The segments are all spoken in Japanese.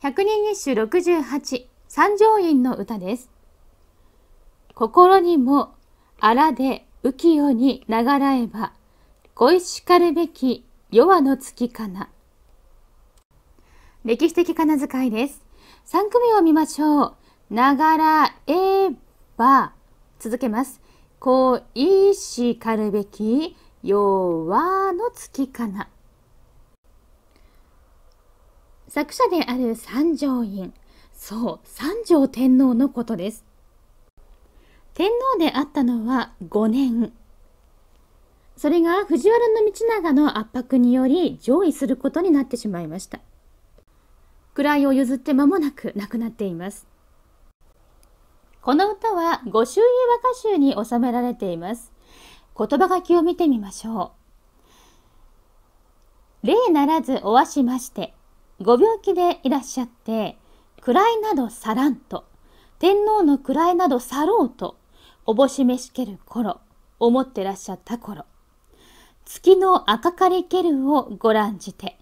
百人一首68三条院の歌です。心にも荒で浮世に流らえば恋しかるべき弱の月かな。歴史的仮名遣いです。3組を見ましょう。ながらえば続けます。恋しかるべき弱の月かな。作者である三条院そう三条天皇のことです天皇であったのは5年それが藤原道長の圧迫により上位することになってしまいました位を譲って間もなく亡くなっていますこの歌は御周印和歌集に収められています言葉書きを見てみましょう例ならずおわしましてご病気でいらっしゃって、位など去らんと、天皇の位など去ろうと、おぼしめしける頃、思ってらっしゃった頃、月の赤かりけるをご覧じて、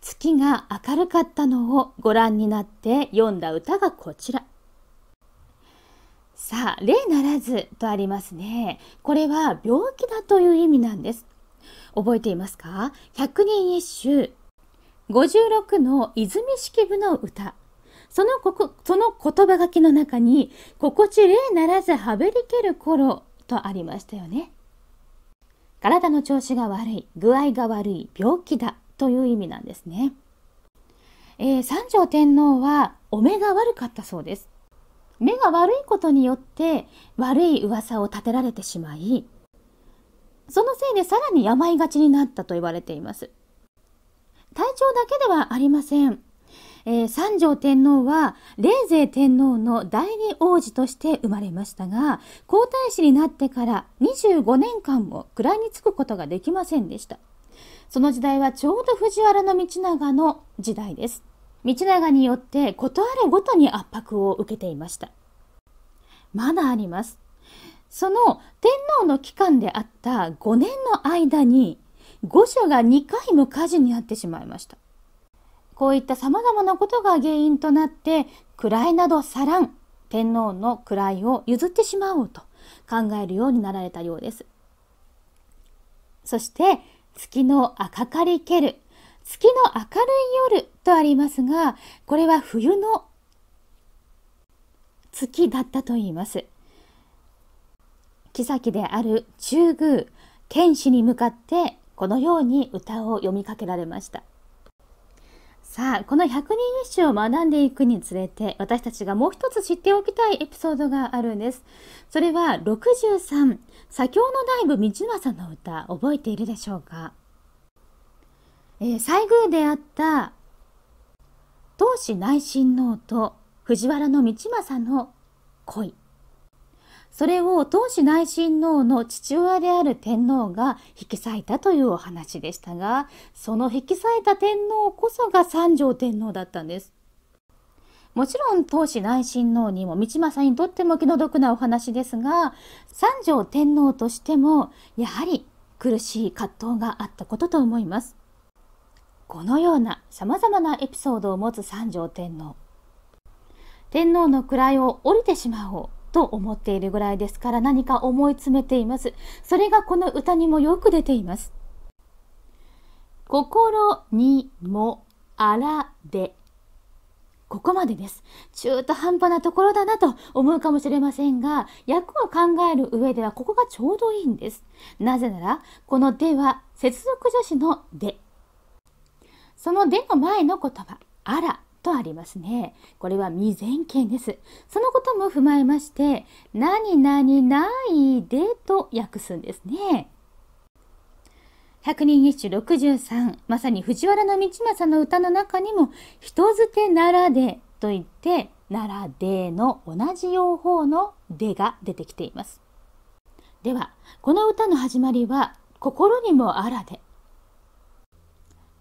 月が明るかったのをご覧になって読んだ歌がこちら。さあ、例ならずとありますね。これは病気だという意味なんです。覚えていますか百人一首56の泉式部の歌。そのここその言葉書きの中に「心地霊ならずはべりける頃」とありましたよね。体の調子が悪い具合が悪い病気だという意味なんですね。えー、三条天皇はお目が悪かったそうです。目が悪いことによって悪い噂を立てられてしまいそのせいでさらに病がちになったと言われています。体調だけではありません。えー、三条天皇は霊勢天皇の第二王子として生まれましたが皇太子になってから25年間も位につくことができませんでしたその時代はちょうど藤原道長の時代です道長によって断るごとに圧迫を受けていましたまだありますその天皇の期間であった5年の間に5社が2回も火事になってしまいました。こういった様々なことが原因となって、位などさらん、天皇の位を譲ってしまおうと考えるようになられたようです。そして、月の赤かりける、月の明るい夜とありますが、これは冬の月だったといいます。妃である中宮、天使に向かってこのように歌を読みかけられました。さあ、この百人一首を学んでいくにつれて、私たちがもう一つ知っておきたいエピソードがあるんです。それは63、左京の大部道政の歌、覚えているでしょうか、えー、西宮であった当主内親王と藤原道政の恋それを当時内親王の父親である天皇が引き裂いたというお話でしたがその引き裂いた天皇こそが三条天皇だったんです。もちろん当時内親王にも道政にとっても気の毒なお話ですが三条天皇としてもやはり苦しい葛藤があったことと思います。このような様々なエピソードを持つ三条天皇。天皇の位を降りてしまおう。と思っているぐらいですから何か思い詰めています。それがこの歌にもよく出ています。心にもあらで。ここまでです。中途半端なところだなと思うかもしれませんが、役を考える上ではここがちょうどいいんです。なぜなら、このでは接続助詞ので。そのでの前の言葉、あらとありますね。これは未然形です。そのことも踏まえまして、何々ないでと訳すんですね。百人一首六十三、まさに藤原道政の歌の中にも「人づてならで」と言って「ならで」の同じ用法の「で」が出てきています。ではこの歌の始まりは「心にもあらで」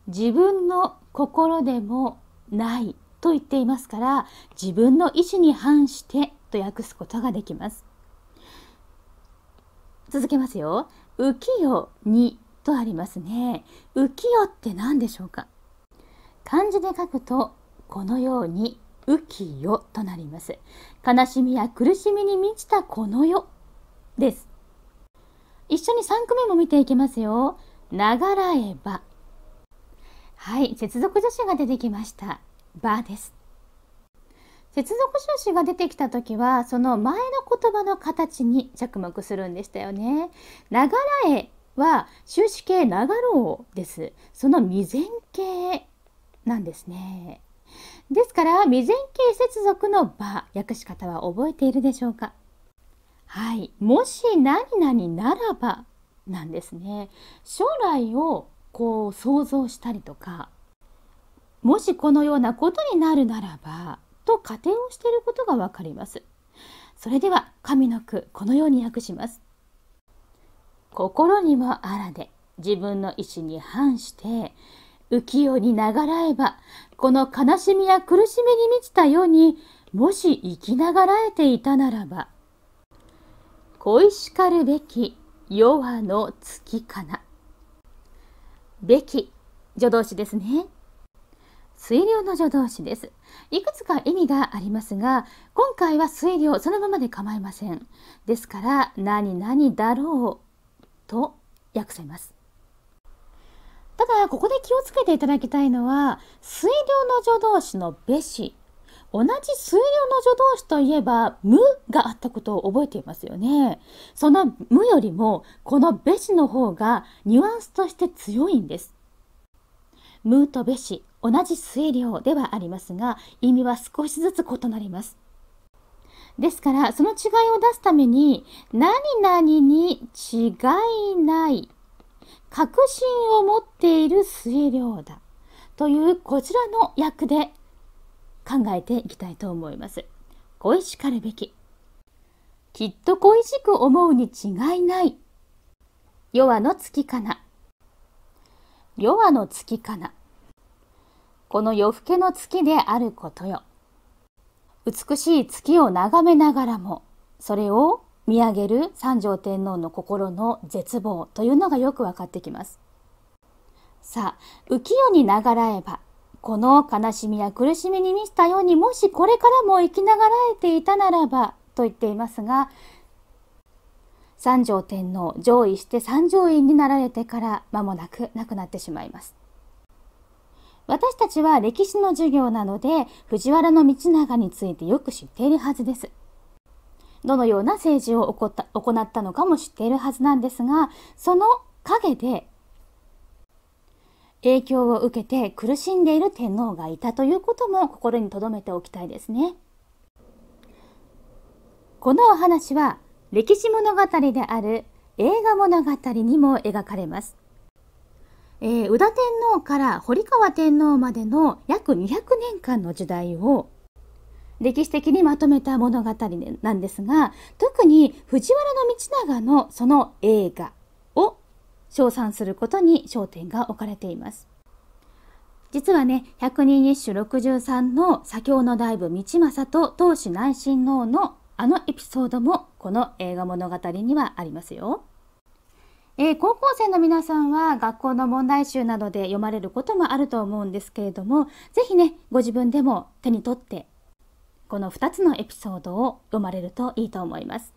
自分の心でもないと言っていますから自分の意思に反してと訳すことができます続けますよ浮世にとありますね浮世って何でしょうか漢字で書くとこのように浮世となります悲しみや苦しみに満ちたこの世です一緒に3句目も見ていきますよ。ながらえばはい接続助詞が出てきましたバーです接続助詞が出てきた時はその前の言葉の形に着目するんでしたよねながらえは終止形ながろうですその未然形なんですねですから未然形接続の場訳し方は覚えているでしょうかはいもし何々ならばなんですね将来をこう想像したりとかもしこのようなことになるならばと仮定をしていることがわかります。それでは神の句このように訳します。心にもあらで自分の意志に反して浮世に流らえばこの悲しみや苦しみに満ちたようにもし生きながらえていたならば恋しかるべき弱の月かな。べき助動詞ですね。水量の助動詞です。いくつか意味がありますが、今回は水量そのままで構いません。ですから、何々だろうと訳せます。ただ、ここで気をつけていただきたいのは、水量の助動詞のべし同じ水量の助動詞といえば「無」があったことを覚えていますよね。その「無」よりもこの「べし」の方がニュアンスとして強いんです。無とべし同じ水量ではありますが意味は少しずつ異なります。ですからその違いを出すために「何々に違いない」「確信を持っている水量だ」というこちらの訳で考えていきたいと思います。恋しかるべき。きっと恋しく思うに違いない。弱の月かな。弱の月かな。この夜更けの月であることよ。美しい月を眺めながらも、それを見上げる三条天皇の心の絶望というのがよく分かってきます。さあ、浮世に流らえばこの悲しみや苦しみに満ちたようにもしこれからも生きながらえていたならばと言っていますが三条天皇上位して三条院になられてから間もなく亡くなってしまいます。私たちは歴史の授業なので藤原道長についてよく知っているはずです。どのような政治を行ったのかも知っているはずなんですがその陰で影響を受けて苦しんでいる天皇がいたということも心に留めておきたいですね。このお話は歴史物語である映画物語にも描かれます。えー、宇田天皇から堀川天皇までの約200年間の時代を歴史的にまとめた物語なんですが特に藤原道長のその映画称賛することに焦点が置かれています。実はね、百人一首63の左京の大部道政と当主内親王のあのエピソードもこの映画物語にはありますよ。えー、高校生の皆さんは学校の問題集などで読まれることもあると思うんですけれども、ぜひね、ご自分でも手に取って、この2つのエピソードを読まれるといいと思います。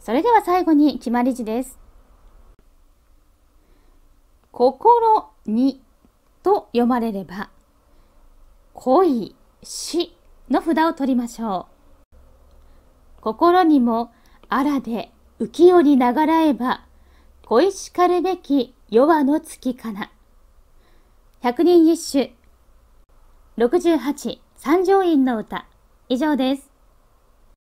それでは最後に決まり字です。心にと読まれれば、恋、死の札を取りましょう。心にもあらで浮世に流らえば、恋しかるべき弱の月かな。百人一首、六十八三条院の歌、以上です。